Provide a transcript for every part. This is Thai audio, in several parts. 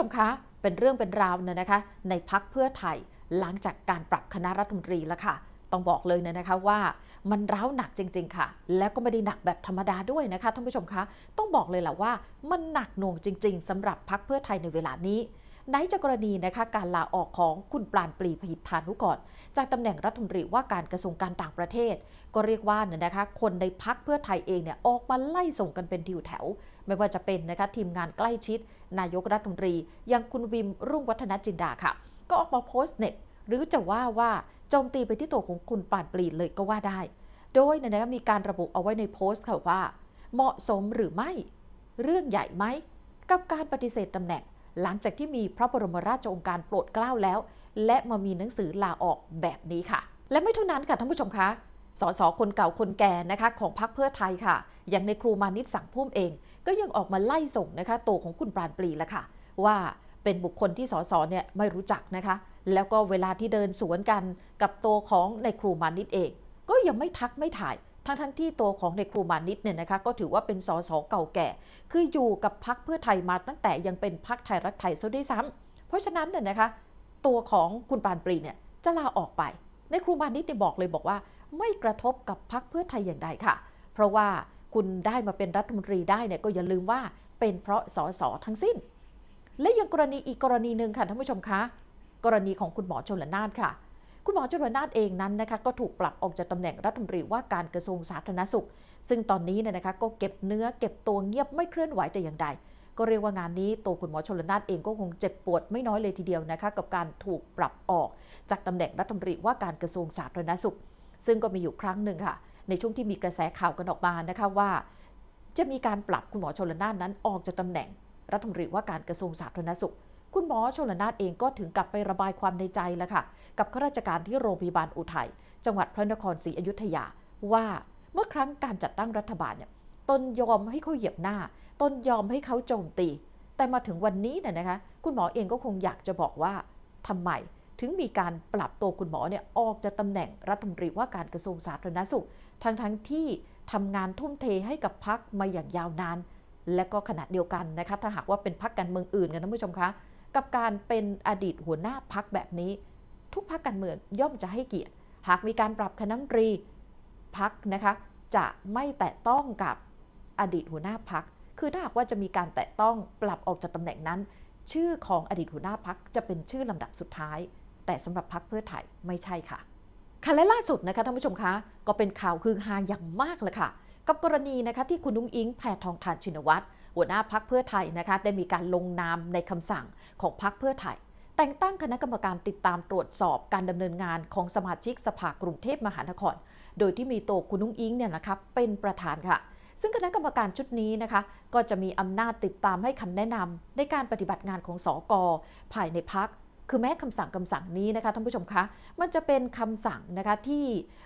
ู้ชมคะเป็นเรื่องเป็นราวเนี่ยนะคะ ในพักเพื่อไทยหลังจากการปรับคณะรัฐมนตรีแล้วค่ะ ต้องบอกเลยเนี่ยนะคะว่ามันร้าวหนักจริงๆค่ะ แล้วก็ไม่ได้หนักแบบธรรมดาด้วยนะคะท่านผู้ชมคะ ต้องบอกเลยแหละว่ามันหนักหน่วงจริง ๆ สำหรับพักเพื่อไทยในเวลานี้ไหนจะกรณีนะคะการลาออกของคุณปราณปรีพหิทธานุกอน จากตำแหน่งรัฐมนตรีว่าการกระทรวงการต่างประเทศ ก็เรียกว่าน่ยนะคะคนในพักเพื่อไทยเองเนี่ยออกมาไล่ส่งกันเป็นทิวแถว ไม่ว่าจะเป็นนะคะทีมงานใกล้ชิด นายกรัฐมนตรีอย่างคุณวิมรุ่งวัฒนจินดาค่ะก็ออกมาโพสต์เน็ตหรือจะว่าว่าโจมตีไปที่ตัวของคุณปราณปรีเลยก็ว่าได้ โดยเนี่ยนะมีการระบุเอาไว้ในโพสต์ค่ะว่า เหมาะสมหรือไม่เรื่องใหญ่ไหมกับการปฏิเสธตำแหน่งหลังจากที่มีพระบรมราชโองการโปรดเกล้าแล้ว และมามีหนังสือลาออกแบบนี้ค่ะ และไม่เท่านั้นค่ะท่านผู้ชมคะ สสคนเก่าคนแก่นะคะของพรรคเพื่อไทยค่ะ อย่างในครูมานิตสังพุ่มเอง ก็ยังออกมาไล่ส่งนะคะตัวของคุณปราณปรีละค่ะว่าเป็นบุคคลที่สสเนี่ยไม่รู้จักนะคะ แล้วก็เวลาที่เดินสวนกันกับตัวของในครูมานิตเอง ก็ยังไม่ทักไม่ถ่ายทั้งทั้งที่ตัวของในครูมานิดเนี่ยนะคะ ก็ถือว่าเป็นสสเก่าแก่ คืออยู่กับพักเพื่อไทยมาตั้งแต่ ยังเป็นพักไทยรักไทยซะด้วยซ้ำ เพราะฉะนั้นเนี่ยนะคะ ตัวของคุณปานปรีเนี่ยจะลาออกไปในครูมานิดเนี่ยบอกเลยบอกว่าไม่กระทบกับพักเพื่อไทยอย่างใดค่ะ เพราะว่าคุณได้มาเป็นรัฐมนตรีได้เนี่ยก็อย่าลืมว่าเป็นเพราะสสทั้งสิ้น และยังกรณีอีกกรณีหนึ่งค่ะท่านผู้ชมคะ กรณีของคุณหมอชนละนานค่ะคุณหมอจรวนาถเองนั้นนะคะก็ถูกปรับออกจากตำแหน่งรัฐมนตรีว่าการกระทรวงสาธารณสุข ซึ่งตอนนี้เนี่ยนะคะก็เก็บเนื้อเก็บตัวเงียบไม่เคลื่อนไหวแต่อย่างใดก็เรียกว่างานนี้ตัวคุณหมอชลนาถเองก็คงเจ็บปวดไม่น้อยเลยทีเดียวนะคะกับการถูกปรับออกจากตำแหน่งรัฐมนตรีว่าการกระทรวงสาธารณสุข ซึ่งก็มีอยู่ครั้งหนึ่งค่ะในช่วงที่มีกระแสข่าวกันออกมานะคะว่า จะมีการปรับคุณหมอชลนานนั้นออกจากตาแหน่งรัฐมนตรีว่าการกระทรวงสาธารณสุขคุณหมอชนละนานเองก็ถึงกับไประบายความในใจแล้วค่ะกับข้าราชการที่โรงพยาบาลอุทัย จังหวัดพระนครศรีอยุธยาว่า เมื่อครั้งการจัดตั้งรัฐบาลเนี่ยตนยอมให้เขาเหยียบหน้าตนยอมให้เขาโจมตี แต่มาถึงวันนี้เนี่ยนะคะคุณหมอเองก็คงอยากจะบอกว่าทำไมถึงมีการปรับตัวคุณหมอเนี่ยออกจากตาแหน่งรัฐมนตรีว่าการกระทรวงสาธารณสุขทั้งทั้งที่ทำงานทุ่มเทให้กับพักมาอย่างยาวนาน และก็ขณะเดียวกันนะคะถ้าหากว่าเป็นพักการเมืองอื่นกันท่านผู้ชมคะกับการเป็นอดีตหัวหน้าพักแบบนี้ทุกพักการเมืองย่อมจะให้เกียรติ หากมีการปรับคณะมนตรีพักนะคะ จะไม่แตะต้องกับอดีตหัวหน้าพักคือถ้าหากว่าจะมีการแตะต้องปรับออกจากตำแหน่งนั้น ชื่อของอดีตหัวหน้าพักจะเป็นชื่อลำดับสุดท้าย แต่สำหรับพักเพื่อไทยไม่ใช่ค่ะค่ะและล่าสุดนะคะท่านผู้ชมคะก็เป็นข่าวคือฮาอย่างมากเลยค่ะกับกรณีนะคะที่คุณนุ้งอิงแพทองทานชินวัตรหัวหน้าพักเพื่อไทยนะคะได้มีการลงนามในคำสั่งของพักเพื่อไทยแต่งตั้งคณะกรรมการติดตามตรวจสอบการดำเนินงานของสมาชิกสภากรุงเทพมหานคร โดยที่มีตัวคุณนุ้งอิงเนี่ยนะคะเป็นประธานค่ะ ซึ่งคณะกรรมการชุดนี้นะคะ ก็จะมีอำนาจติดตามให้คำแนะนำในการปฏิบัติงานของสอกอภายในพักคือแม้คำสั่งคำสั่งนี้นะคะท่านผู้ชมคะมันจะเป็นคำสั่งนะคะที่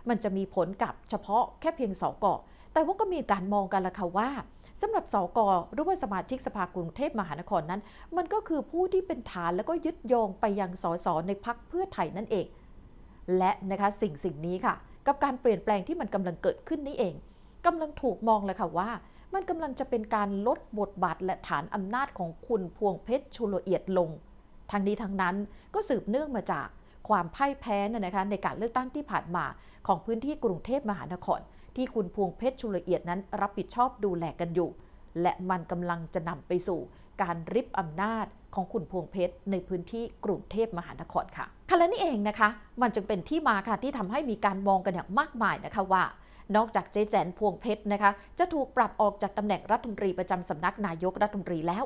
มันจะมีผลกับเฉพาะแค่เพียงสอกอแต่ว่าก็มีการมองกันละค่ะว่าสำหรับสกหรือว่าสมาชิกสภากรุงเทพมหานครนั้น มันก็คือผู้ที่เป็นฐานแล้วก็ยึดโยงไปยังสสในพักเพื่อไทยนั่นเอง และนะคะสิ่งสิ่งนี้ค่ะกับการเปลี่ยนแปลงที่มันกำลังเกิดขึ้นนี้เอง กำลังถูกมองเลยค่ะว่ามันกำลังจะเป็นการลดบทบาทและฐานอำนาจของคุณพวงเพชรชุลเอียดลงทางนี้ทางนั้นก็สืบเนื่องมาจากความพ่ายแพ้นะคะในการเลือกตั้งที่ผ่านมาของพื้นที่กรุงเทพมหานครที่คุณพวงเพชรชุละเอียดนั้น รับผิดชอบดูแลกันอยู่ และมันกำลังจะนำไปสู่ การริบอำนาจของคุณพวงเพชรในพื้นที่กรุงเทพมหานครค่ะค่ละนี้เองนะคะ มันจึงเป็นที่มาค่ะที่ทำให้มีการมองกันอย่างมากมายนะคะว่า นอกจากเจ๊แจนพวงเพชรนะคะจะถูกปรับออกจากตำแหน่งรัฐมนตรี ประจำสำนักนายกรัฐมนตรีแล้ว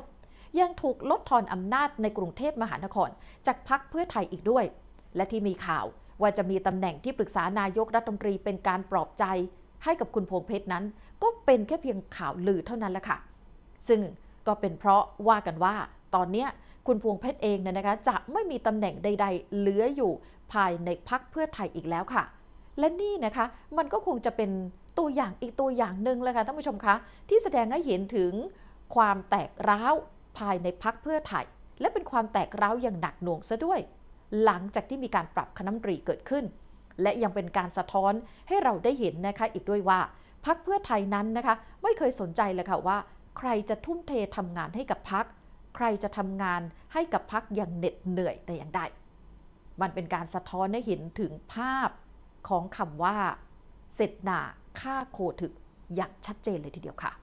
ยังถูกลดทอนอำนาจในกรุงเทพมหานคร จากพักเพื่อไทยอีกด้วย และที่มีข่าว ว่าจะมีตำแหน่งที่ปรึกษานายกรัฐมนตรีเป็นการปลอบใจให้กับคุณพงเพชรนั้นก็เป็นแค่เพียงข่าวลือเท่านั้นแหละค่ะ ซึ่งก็เป็นเพราะว่ากันว่า ตอนนี้คุณพวงเพชรเองเนี่ยนะคะจะไม่มีตำแหน่งใดๆ เหลืออยู่ภายในพักเพื่อไทย อีกแล้วค่ะ และนี่นะคะมันก็คงจะเป็นตัวอย่างอีกตัวอย่างหนึ่งเลยค่ะท่านผู้ชมคะ ที่แสดงให้เห็นถึง ความแตกร้าวภายในพักเพื่อไทยและเป็นความแตกร้าวอย่างหนักหน่วงซะด้วย หลังจากที่มีการปรับคณะมนตรีเกิดขึ้นและยังเป็นการสะท้อนให้เราได้เห็นนะคะอีกด้วยว่าพักเพื่อไทยนั้นนะคะ ไม่เคยสนใจเลยค่ะว่า ใครจะทุ่มเททำงานให้กับพัก ใครจะทำงานให้กับพักอย่างเหน็ดเหนื่อยแต่อย่างใด มันเป็นการสะท้อนให้เห็นถึงภาพของคำว่า เสร็จหนาค่าโคถึกอย่างชัดเจนเลยทีเดียวค่ะ